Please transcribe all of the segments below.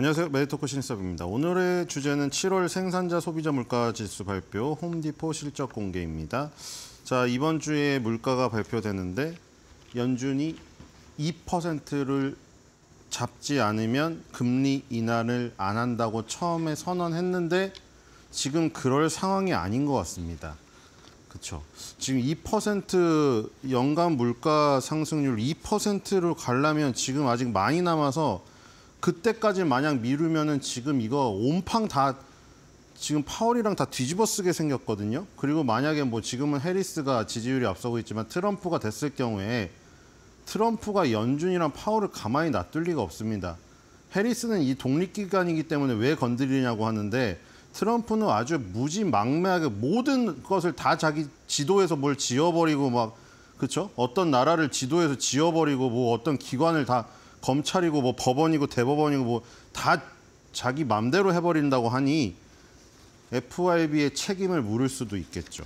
안녕하세요. 메디토크 신입섭입니다. 오늘의 주제는 7월 생산자 소비자 물가 지수 발표 홈디포 실적 공개입니다. 자, 이번 주에 물가가 발표되는데 연준이 2%를 잡지 않으면 금리 인하를 안 한다고 처음에 선언했는데 지금 그럴 상황이 아닌 것 같습니다. 그렇죠. 지금 2% 연간 물가 상승률 2%로 가려면 지금 아직 많이 남아서 그때까지 만약 미루면은 지금 이거 온팡 다 지금 파월이랑 다 뒤집어쓰게 생겼거든요. 그리고 만약에 뭐 지금은 해리스가 지지율이 앞서고 있지만 트럼프가 됐을 경우에 트럼프가 연준이랑 파월을 가만히 놔둘 리가 없습니다. 해리스는 이 독립기관이기 때문에 왜 건드리냐고 하는데 트럼프는 아주 무지막매하게 모든 것을 다 자기 지도에서 뭘 지어버리고 막그쵸 어떤 나라를 지도에서 지어버리고 뭐 어떤 기관을 다 검찰이고 뭐 법원이고 대법원이고 뭐 다 자기 맘대로 해버린다고 하니 FIB의 책임을 물을 수도 있겠죠.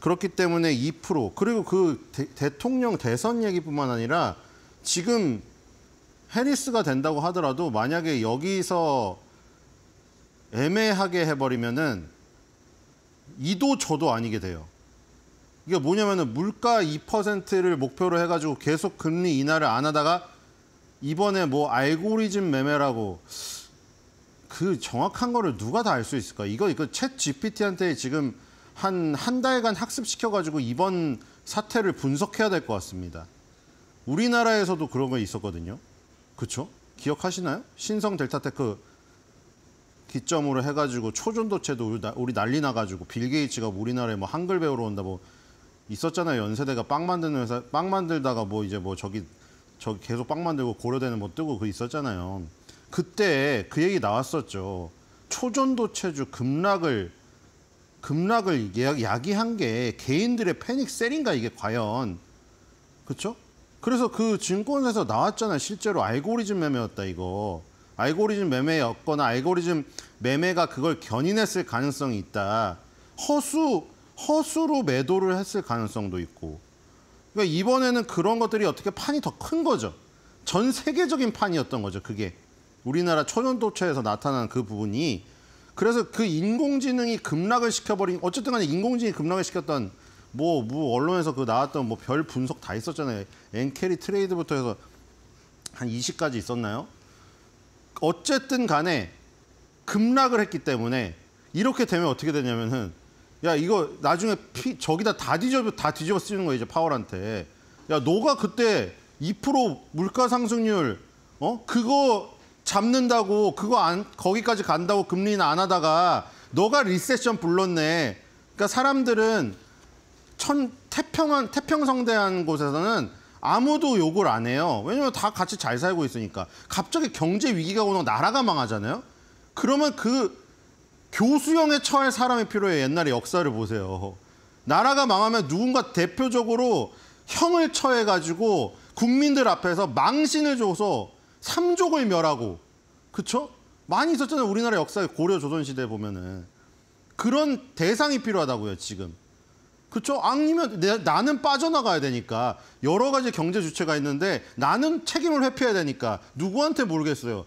그렇기 때문에 2% 그리고 그 대, 통령 대선 얘기뿐만 아니라 지금 해리스가 된다고 하더라도 만약에 여기서 애매하게 해버리면은 이도 저도 아니게 돼요. 이게 뭐냐면은 물가 2%를 목표로 해가지고 계속 금리 인하를 안 하다가 이번에 뭐 알고리즘 매매라고 그 정확한 거를 누가 다 알 수 있을까? 이거 이거 챗 GPT한테 지금 한 한 달간 학습시켜 가지고 이번 사태를 분석해야 될 것 같습니다. 우리나라에서도 그런 거 있었거든요. 그렇죠? 기억하시나요? 신성 델타테크 기점으로 해가지고 초전도체도 우리 난리 나가지고 빌 게이츠가 우리나라에 뭐 한글 배우러 온다 뭐 있었잖아요. 연세대가 빵 만드는 회사 빵 만들다가 뭐 이제 뭐 저기 저 계속 빵 만들고 고려대는 뭐 뜨고 그 있었잖아요. 그때 그 얘기 나왔었죠. 초전도체주 급락을 급락을 야기한 게 개인들의 패닉 셀인가 이게 과연 그렇죠? 그래서 그 증권사에서 나왔잖아요. 실제로 알고리즘 매매였다 이거. 알고리즘 매매였거나 알고리즘 매매가 그걸 견인했을 가능성이 있다. 허수 허수로 매도를 했을 가능성도 있고. 그러니까 이번에는 그런 것들이 어떻게 판이 더 큰 거죠. 전 세계적인 판이었던 거죠. 그게 우리나라 초년도체에서 나타난 그 부분이 그래서 그 인공지능이 급락을 시켜버린 어쨌든 간에 인공지능이 급락을 시켰던 뭐, 뭐 언론에서 그 나왔던 뭐 별 분석 다 있었잖아요. 엔캐리 트레이드부터 해서 한 20까지 있었나요? 어쨌든 간에 급락을 했기 때문에 이렇게 되면 어떻게 되냐면은 야 이거 나중에 피, 저기다 다 뒤집어 다 뒤집어 쓰는 거야 이제 파월한테 야 너가 그때 2% 물가 상승률 어 그거 잡는다고 그거 안 거기까지 간다고 금리는 안 하다가 너가 리세션 불렀네 그러니까 사람들은 천 태평한 태평성대한 곳에서는 아무도 욕을 안 해요 왜냐면 다 같이 잘 살고 있으니까 갑자기 경제 위기가 오면 나라가 망하잖아요 그러면 그 교수형에 처할 사람이 필요해 옛날의 역사를 보세요. 나라가 망하면 누군가 대표적으로 형을 처해가지고 국민들 앞에서 망신을 줘서 삼족을 멸하고 그쵸? 많이 있었잖아요. 우리나라 역사에 고려 조선시대 보면은 그런 대상이 필요하다고요 지금. 그쵸? 아니면 내, 나는 빠져나가야 되니까 여러 가지 경제 주체가 있는데 나는 책임을 회피해야 되니까 누구한테 모르겠어요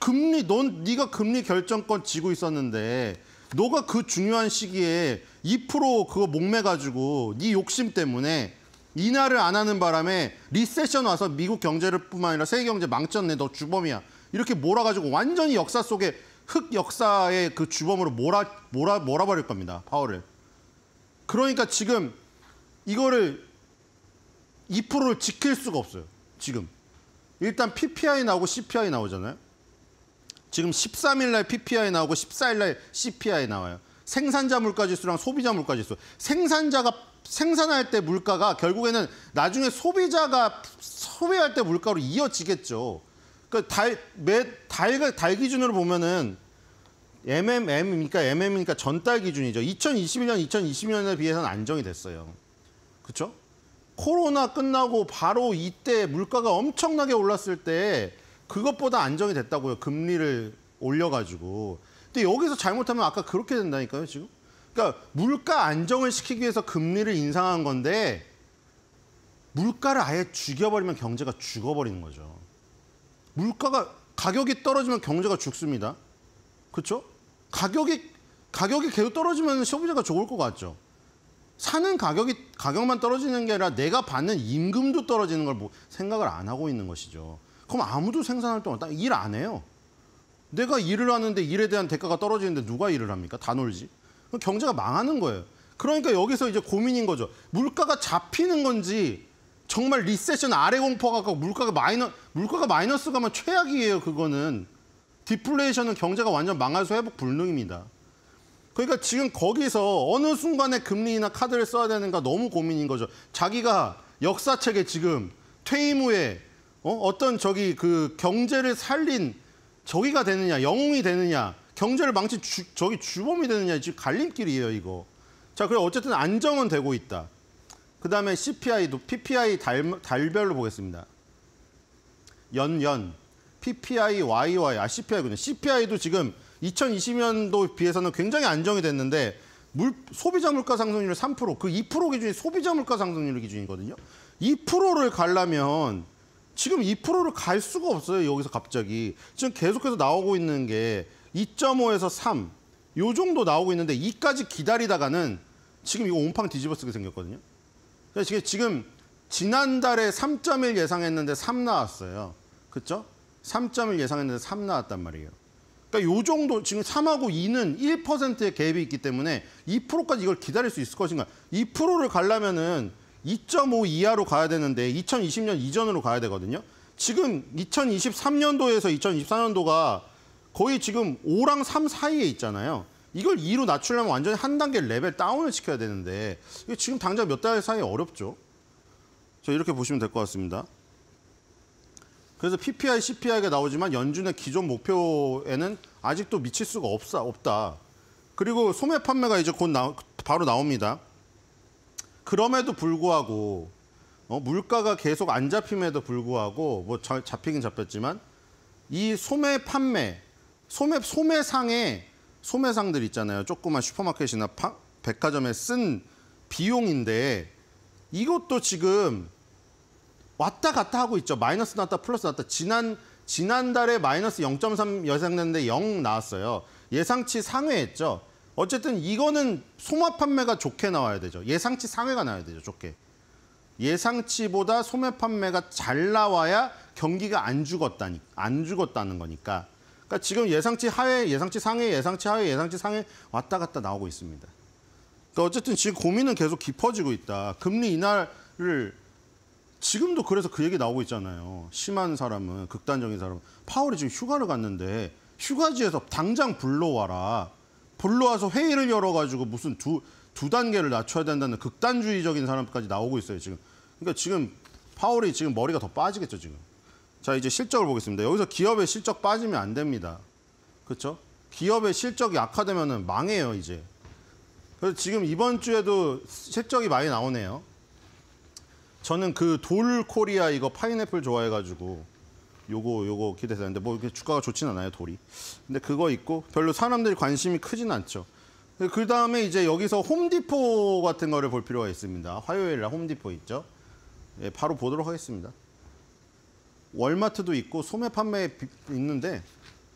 금리 넌 네가 금리 결정권 지고 있었는데 너가 그 중요한 시기에 2% 그거 목매 가지고 네 욕심 때문에 인하를 안 하는 바람에 리세션 와서 미국 경제를 뿐만 아니라 세계 경제 망쳤네 너 주범이야 이렇게 몰아가지고 완전히 역사 속에 흑 역사의 그 주범으로 몰아 몰아 몰아버릴 겁니다 파워를 그러니까 지금 이거를 2%를 지킬 수가 없어요 지금 일단 PPI 나오고 CPI 나오잖아요 지금 13일 날 PPI 나오고 14일 날 CPI 나와요. 생산자 물가 지수랑 소비자 물가 지수. 생산자가 생산할 때 물가가 결국에는 나중에 소비자가 소비할 때 물가로 이어지겠죠. 그러니까 달, 매, 달, 달 기준으로 보면은 MMM이니까 MM이니까 전달 기준이죠. 2021년, 2020년에 비해서는 안정이 됐어요. 그렇죠? 코로나 끝나고 바로 이때 물가가 엄청나게 올랐을 때 그것보다 안정이 됐다고요. 금리를 올려가지고. 근데 여기서 잘못하면 아까 그렇게 된다니까요, 지금. 그러니까 물가 안정을 시키기 위해서 금리를 인상한 건데 물가를 아예 죽여버리면 경제가 죽어버리는 거죠. 물가가 가격이 떨어지면 경제가 죽습니다. 그렇죠? 가격이 가격이 계속 떨어지면 소비자가 좋을 것 같죠. 사는 가격이 가격만 떨어지는 게 아니라 내가 받는 임금도 떨어지는 걸 뭐 생각을 안 하고 있는 것이죠. 그럼 아무도 생산 활동 일안 해요. 내가 일을 하는데 일에 대한 대가가 떨어지는데 누가 일을 합니까? 다 놀지. 그럼 경제가 망하는 거예요. 그러니까 여기서 이제 고민인 거죠. 물가가 잡히는 건지 정말 리세션 아래 공포가 고 물가가 마이너 물가가 마이너스 가면 최악이에요. 그거는 디플레이션은 경제가 완전 망할수 회복 불능입니다. 그러니까 지금 거기서 어느 순간에 금리나 카드를 써야 되는가 너무 고민인 거죠. 자기가 역사책에 지금 퇴임 후에 어? 어떤 저기 그 경제를 살린 저기가 되느냐, 영웅이 되느냐, 경제를 망친 주, 저기 주범이 되느냐 지금 갈림길이에요 이거. 자, 그래 어쨌든 안정은 되고 있다. 그다음에 CPI도 PPI 달, 달별로 보겠습니다. 연연 PPI YY 아 CPI군요. CPI도 지금 2020년도 비해서는 굉장히 안정이 됐는데 물, 소비자 물가 상승률 3%그 2% 기준이 소비자 물가 상승률 기준이거든요. 2%를 갈라면 지금 2%를 갈 수가 없어요. 여기서 갑자기. 지금 계속해서 나오고 있는 게 2.5에서 3, 요 정도 나오고 있는데 2까지 기다리다가는 지금 이거 온팡 뒤집어 쓰게 생겼거든요. 그래서 그러니까 이 지금 지난달에 3.1 예상했는데 3 나왔어요. 그렇죠? 3.1 예상했는데 3 나왔단 말이에요. 그러니까 요 정도 지금 3하고 2는 1%의 갭이 있기 때문에 2%까지 이걸 기다릴 수 있을 것인가? 2%를 가려면은 2.5 이하로 가야 되는데 2020년 이전으로 가야 되거든요. 지금 2023년도에서 2024년도가 거의 지금 5랑 3 사이에 있잖아요. 이걸 2로 낮추려면 완전히 한 단계 레벨 다운을 시켜야 되는데 지금 당장 몇 달 사이에 어렵죠. 저 이렇게 보시면 될 것 같습니다. 그래서 PPI, CPI가 나오지만 연준의 기존 목표에는 아직도 미칠 수가 없 없다. 그리고 소매 판매가 이제 곧 나, 바로 나옵니다. 그럼에도 불구하고 어, 물가가 계속 안 잡힘에도 불구하고 뭐 잡히긴 잡혔지만 이 소매 판매 소매 소매상에 소매상들 있잖아요. 조그만 슈퍼마켓이나 파, 백화점에 쓴 비용인데 이것도 지금 왔다 갔다 하고 있죠. 마이너스 나다 플러스 나다 지난 지난달에 마이너스 0.3 예상됐는데 0 나왔어요. 예상치 상회했죠. 어쨌든 이거는 소매 판매가 좋게 나와야 되죠. 예상치 상회가 나와야 되죠, 좋게. 예상치보다 소매 판매가 잘 나와야 경기가 안 죽었다니, 안 죽었다는 거니까. 그러니까 지금 예상치 하회, 예상치 상회, 예상치 하회, 예상치 상회 왔다 갔다 나오고 있습니다. 그러니까 어쨌든 지금 고민은 계속 깊어지고 있다. 금리 인하를 지금도 그래서 그 얘기 나오고 있잖아요. 심한 사람은 극단적인 사람은 파월이 지금 휴가를 갔는데 휴가지에서 당장 불러와라. 불러와서 회의를 열어가지고 무슨 두, 두 단계를 낮춰야 된다는 극단주의적인 사람까지 나오고 있어요, 지금. 그러니까 지금 파월이 지금 머리가 더 빠지겠죠, 지금. 자, 이제 실적을 보겠습니다. 여기서 기업의 실적 빠지면 안 됩니다. 그렇죠? 기업의 실적이 악화되면 망해요, 이제. 그래서 지금 이번 주에도 실적이 많이 나오네요. 저는 그돌 코리아 이거 파인애플 좋아해가지고 요거 요거 기대되는데 뭐 이렇게 주가가 좋진 않아요 돌이. 근데 그거 있고 별로 사람들이 관심이 크진 않죠. 그 다음에 이제 여기서 홈디포 같은 거를 볼 필요가 있습니다. 화요일 날 홈디포 있죠. 예, 바로 보도록 하겠습니다. 월마트도 있고 소매 판매 있는데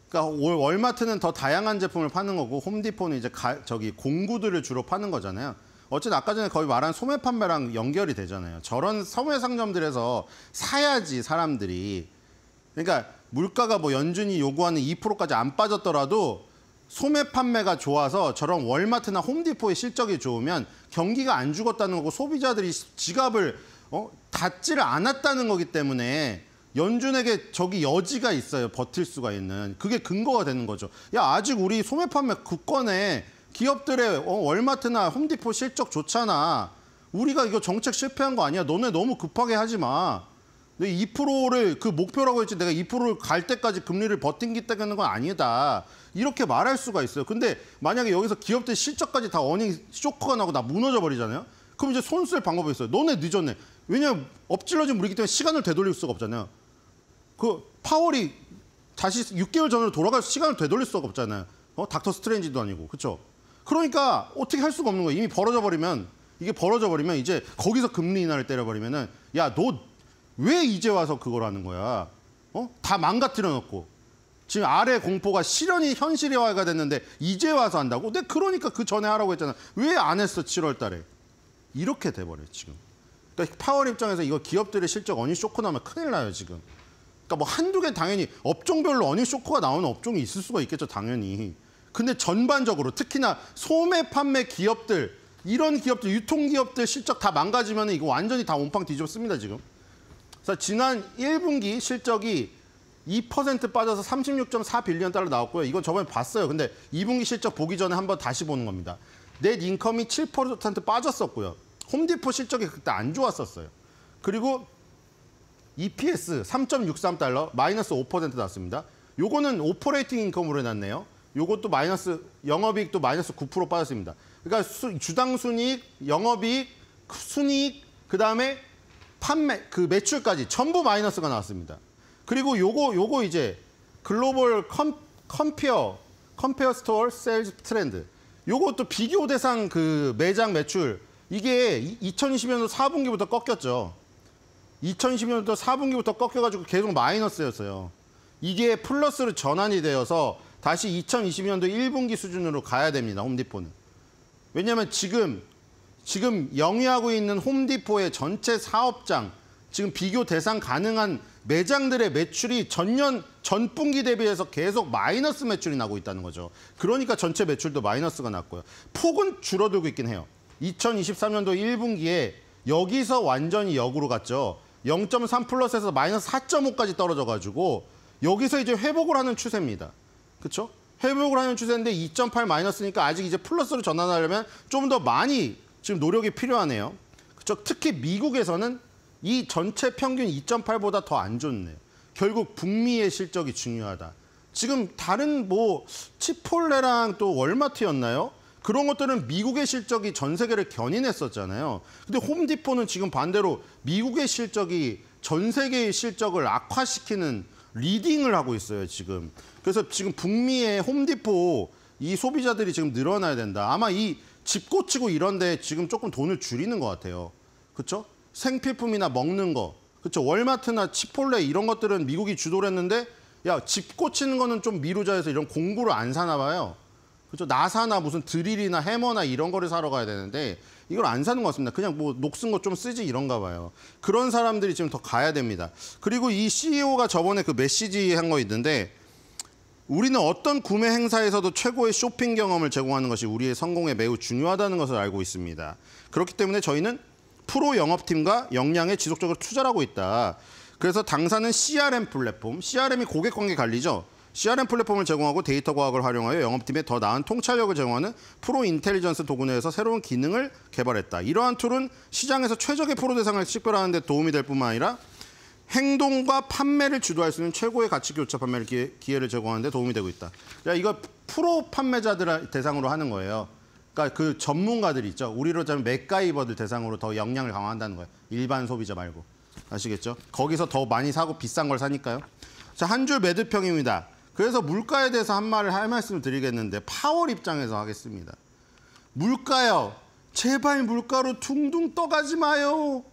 그러니까 월마트는 더 다양한 제품을 파는 거고 홈디포는 이제 가, 저기 공구들을 주로 파는 거잖아요. 어쨌든 아까 전에 거의 말한 소매 판매랑 연결이 되잖아요. 저런 소매 상점들에서 사야지 사람들이 그러니까 물가가 뭐 연준이 요구하는 2%까지 안 빠졌더라도 소매 판매가 좋아서 저런 월마트나 홈디포의 실적이 좋으면 경기가 안 죽었다는 거고 소비자들이 지갑을 어? 닫지를 않았다는 거기 때문에 연준에게 저기 여지가 있어요. 버틸 수가 있는. 그게 근거가 되는 거죠. 야, 아직 우리 소매 판매 국권에 기업들의 어, 월마트나 홈디포 실적 좋잖아. 우리가 이거 정책 실패한 거 아니야. 너네 너무 급하게 하지 마. 근데 2%를 그 목표라고 했지 내가 2%를 갈 때까지 금리를 버틴겠다는 건 아니다. 이렇게 말할 수가 있어요. 근데 만약에 여기서 기업들 실적까지 다 어닝 쇼크가 나고 나 무너져 버리잖아요. 그럼 이제 손 쓸 방법이 있어요. 너네 늦었네. 왜냐면 엎질러진 물이기 때문에 시간을 되돌릴 수가 없잖아요. 그 파월이 다시 6개월 전으로 돌아갈 시간을 되돌릴 수가 없잖아요. 어? 닥터 스트레인지도 아니고. 그렇죠? 그러니까 어떻게 할 수가 없는 거예요. 이미 벌어져 버리면 이게 벌어져 버리면 이제 거기서 금리 인하를 때려 버리면은 야, 너왜 이제 와서 그걸 하는 거야? 어? 다 망가뜨려 놓고. 지금 아래 공포가 실현이 현실화가 됐는데 이제 와서 한다고? 근데 그러니까 그 전에 하라고 했잖아. 왜 안 했어 7월 달에? 이렇게 돼버려 지금. 그러니까 파월 입장에서 이거 기업들의 실적 어닝 쇼크 나면 큰일 나요 지금. 그러니까 뭐 한두 개 당연히 업종별로 어닝 쇼크가 나오는 업종이 있을 수가 있겠죠 당연히. 근데 전반적으로 특히나 소매 판매 기업들 이런 기업들 유통 기업들 실적 다 망가지면 이거 완전히 다 온팡 뒤집습니다 지금. 그 지난 1분기 실적이 2% 빠져서 36.4 빌리언 달러 나왔고요. 이건 저번에 봤어요. 근데 2분기 실적 보기 전에 한번 다시 보는 겁니다. 넷 인컴이 7% 빠졌었고요. 홈디포 실적이 그때 안 좋았었어요. 그리고 EPS 3.63달러 마이너스 5% 났습니다. 요거는 오퍼레이팅 인컴으로 해놨네요. 요것도 마이너스 영업이익도 마이너스 9% 빠졌습니다. 그러니까 주당 순이익, 영업이익, 순이익, 그다음에 판매 그 매출까지 전부 마이너스가 나왔습니다. 그리고 요거 요거 이제 글로벌 컴, 컴피어 컴페어 스토어 셀즈 트렌드 요것도 비교 대상 그 매장 매출 이게 2020년도 4분기부터 꺾였죠. 2020년도 4분기부터 꺾여가지고 계속 마이너스였어요. 이게 플러스로 전환이 되어서 다시 2020년도 1분기 수준으로 가야 됩니다. 홈디포는. 왜냐하면 지금 지금 영위하고 있는 홈디포의 전체 사업장, 지금 비교 대상 가능한 매장들의 매출이 전년 전분기 대비해서 계속 마이너스 매출이 나고 있다는 거죠. 그러니까 전체 매출도 마이너스가 났고요. 폭은 줄어들고 있긴 해요. 2023년도 1분기에 여기서 완전히 역으로 갔죠. 0.3 플러스에서 마이너스 4.5까지 떨어져가지고 여기서 이제 회복을 하는 추세입니다. 그렇죠? 회복을 하는 추세인데 2.8 마이너스니까 아직 이제 플러스로 전환하려면 좀 더 많이 지금 노력이 필요하네요. 그렇죠? 특히 미국에서는 이 전체 평균 2.8보다 더 안 좋네요. 결국 북미의 실적이 중요하다. 지금 다른 뭐 치폴레랑 또 월마트였나요? 그런 것들은 미국의 실적이 전 세계를 견인했었잖아요. 근데 홈디포는 지금 반대로 미국의 실적이 전 세계의 실적을 악화시키는 리딩을 하고 있어요, 지금. 그래서 지금 북미의 홈디포 이 소비자들이 지금 늘어나야 된다. 아마 이집 고치고 이런데 지금 조금 돈을 줄이는 것 같아요. 그렇죠? 생필품이나 먹는 거, 그렇죠? 월마트나 치폴레 이런 것들은 미국이 주도를 했는데 야, 집 고치는 거는 좀 미루자해서 이런 공구를 안 사나 봐요. 그렇죠? 나사나 무슨 드릴이나 해머나 이런 거를 사러 가야 되는데 이걸 안 사는 것 같습니다. 그냥 뭐 녹슨 거 좀 쓰지 이런가 봐요. 그런 사람들이 지금 더 가야 됩니다. 그리고 이 CEO가 저번에 그 메시지 한 거 있는데 우리는 어떤 구매 행사에서도 최고의 쇼핑 경험을 제공하는 것이 우리의 성공에 매우 중요하다는 것을 알고 있습니다. 그렇기 때문에 저희는 프로 영업팀과 역량에 지속적으로 투자를 하고 있다. 그래서 당사는 CRM 플랫폼, CRM이 고객관계 관리죠. CRM 플랫폼을 제공하고 데이터 과학을 활용하여 영업팀에 더 나은 통찰력을 제공하는 프로 인텔리전스 도구 내에서 새로운 기능을 개발했다. 이러한 툴은 시장에서 최적의 프로 대상을 식별하는 데 도움이 될 뿐만 아니라 행동과 판매를 주도할 수 있는 최고의 가치 교차 판매를 기회, 를 제공하는 데 도움이 되고 있다. 그 이거 프로 판매자들 대상으로 하는 거예요. 그러니까 그 전문가들 있죠. 우리로 짜면 맥가이버들 대상으로 더 역량을 강화한다는 거예요. 일반 소비자 말고. 아시겠죠? 거기서 더 많이 사고 비싼 걸 사니까요. 자, 한 줄 매듭평입니다. 그래서 물가에 대해서 한 말을 할 말씀을 드리겠는데 파월 입장에서 하겠습니다. 물가요. 제발 물가로 둥둥 떠가지 마요.